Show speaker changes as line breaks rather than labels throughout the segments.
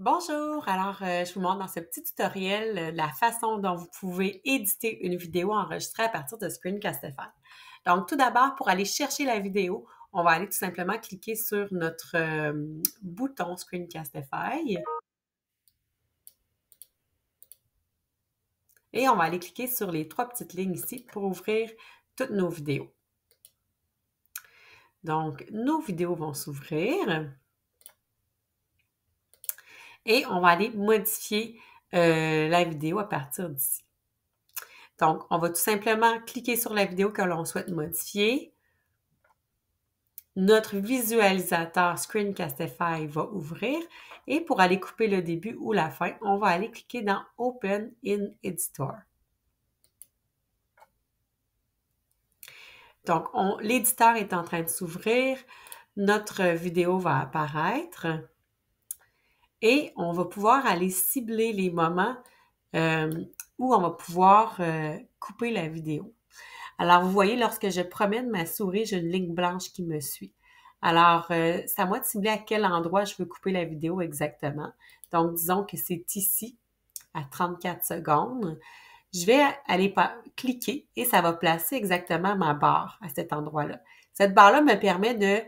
Bonjour! Alors, euh, je vous montre dans ce petit tutoriel euh, la façon dont vous pouvez éditer une vidéo enregistrée à partir de Screencastify. Donc, tout d'abord, pour aller chercher la vidéo, on va aller tout simplement cliquer sur notre euh, bouton Screencastify. Et on va aller cliquer sur les trois petites lignes ici pour ouvrir toutes nos vidéos. Donc, nos vidéos vont s'ouvrir. Et on va aller modifier euh, la vidéo à partir d'ici. Donc, on va tout simplement cliquer sur la vidéo que l'on souhaite modifier. Notre visualisateur Screencastify va ouvrir et pour aller couper le début ou la fin, on va aller cliquer dans Open in Editor. Donc, l'éditeur est en train de s'ouvrir. Notre vidéo va apparaître et on va pouvoir aller cibler les moments euh, où on va pouvoir euh, couper la vidéo. Alors, vous voyez, lorsque je promène ma souris, j'ai une ligne blanche qui me suit. Alors, euh, c'est à moi de cibler à quel endroit je veux couper la vidéo exactement. Donc, disons que c'est ici, à 34 secondes. Je vais aller cliquer et ça va placer exactement ma barre à cet endroit-là. Cette barre-là me permet de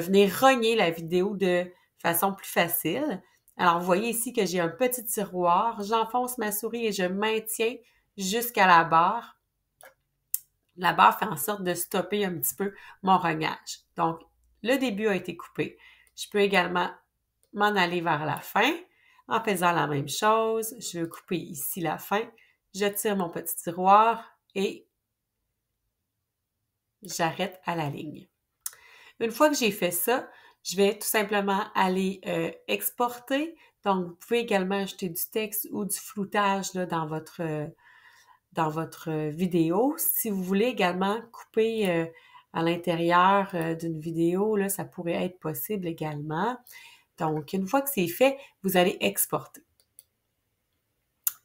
venir rogner la vidéo de façon plus facile. Alors, vous voyez ici que j'ai un petit tiroir. J'enfonce ma souris et je maintiens jusqu'à la barre. La barre fait en sorte de stopper un petit peu mon rognage. Donc, le début a été coupé. Je peux également m'en aller vers la fin en faisant la même chose. Je vais couper ici la fin. Je tire mon petit tiroir et j'arrête à la ligne. Une fois que j'ai fait ça, je vais tout simplement aller euh, exporter. Donc, vous pouvez également ajouter du texte ou du floutage dans votre euh, dans votre euh, vidéo. Si vous voulez également couper à l'intérieur d'une vidéo, là, ça pourrait être possible également. Donc, une fois que c'est fait, vous allez exporter.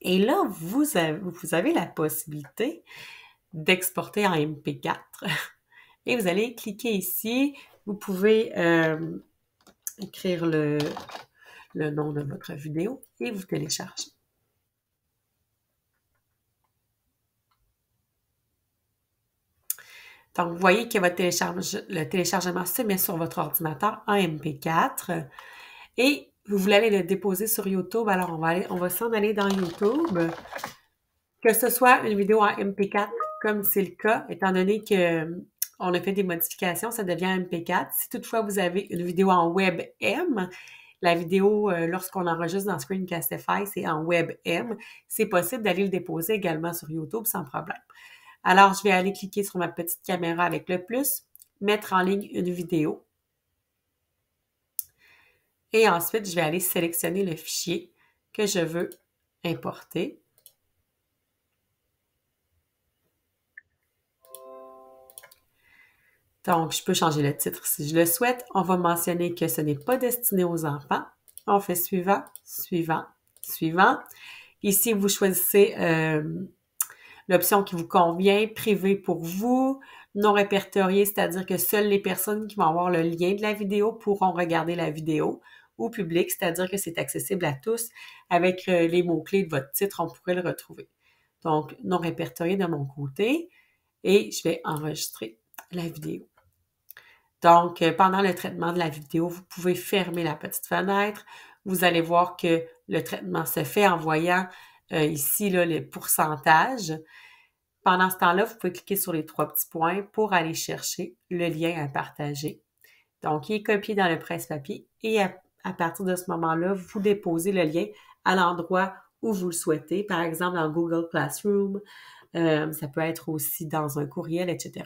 Et là, vous vous avez la possibilité d'exporter en MP4. Et vous allez cliquer ici vous pouvez euh, écrire le, nom de votre vidéo et vous téléchargez. Donc, vous voyez que votre le téléchargement se met sur votre ordinateur en MP4 et vous voulez aller le déposer sur YouTube. Alors, on va s'en aller dans YouTube. Que ce soit une vidéo en MP4, comme c'est le cas, étant donné que on a fait des modifications, ça devient MP4. Si toutefois vous avez une vidéo en WebM, la vidéo, euh, lorsqu'on enregistre dans Screencastify, c'est en WebM. C'est possible d'aller le déposer également sur YouTube sans problème. Alors, je vais aller cliquer sur ma petite caméra avec le plus, mettre en ligne une vidéo. Et ensuite, je vais aller sélectionner le fichier que je veux importer. Donc, je peux changer le titre si je le souhaite. On va mentionner que ce n'est pas destiné aux enfants. On fait suivant, suivant, suivant. Ici, vous choisissez euh, l'option qui vous convient, privé pour vous, non répertorié, c'est-à-dire que seules les personnes qui vont avoir le lien de la vidéo pourront regarder la vidéo, ou public, c'est-à-dire que c'est accessible à tous. Avec euh, les mots-clés de votre titre, on pourrait le retrouver. Donc, non répertorié de mon côté, et je vais enregistrer la vidéo. Donc, euh, pendant le traitement de la vidéo, vous pouvez fermer la petite fenêtre. Vous allez voir que le traitement se fait en voyant euh, ici là, le pourcentage. Pendant ce temps-là, vous pouvez cliquer sur les trois petits points pour aller chercher le lien à partager. Donc, il est copié dans le presse-papier et à, partir de ce moment-là, vous déposez le lien à l'endroit où vous le souhaitez, par exemple dans Google Classroom, euh, ça peut être aussi dans un courriel, etc.